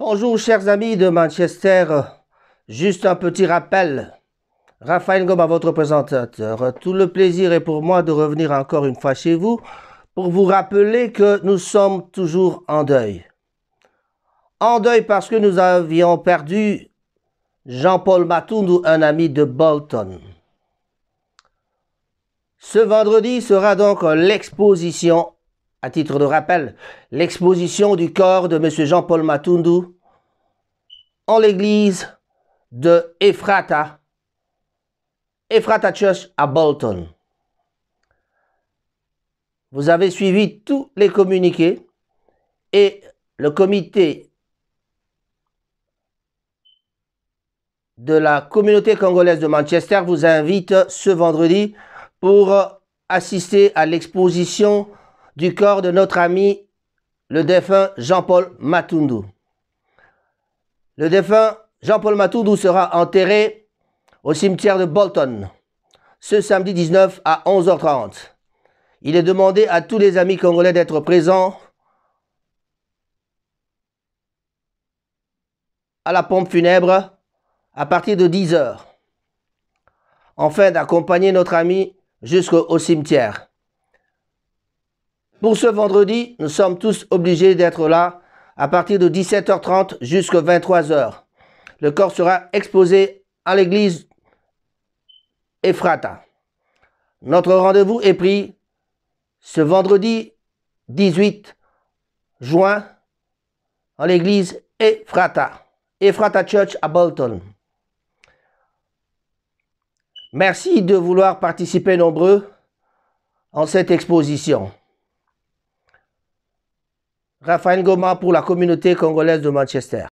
Bonjour chers amis de Manchester. Juste un petit rappel. Raphaël à votre présentateur. Tout le plaisir est pour moi de revenir encore une fois chez vous pour vous rappeler que nous sommes toujours en deuil. En deuil parce que nous avions perdu Jean-Paul Matundu, un ami de Bolton. Ce vendredi sera donc l'exposition à titre de rappel, l'exposition du corps de M. Jean-Paul Matundu en l'église de Ephrata, Ephrata Church à Bolton. Vous avez suivi tous les communiqués et le comité de la communauté congolaise de Manchester vous invite ce vendredi pour assister à l'exposition du corps de notre ami le défunt Jean-Paul Matundu. Le défunt Jean-Paul Matundu sera enterré au cimetière de Bolton ce samedi 19 à 11h30. Il est demandé à tous les amis congolais d'être présents à la pompe funèbre à partir de 10h, enfin d'accompagner notre ami jusqu'au cimetière. Pour ce vendredi, nous sommes tous obligés d'être là à partir de 17h30 jusqu'à 23h. Le corps sera exposé à l'église Ephrata. Notre rendez-vous est pris ce vendredi 18 juin à l'église Ephrata, Ephrata Church à Bolton. Merci de vouloir participer nombreux en cette exposition. Raphaël Goma pour la communauté congolaise de Manchester.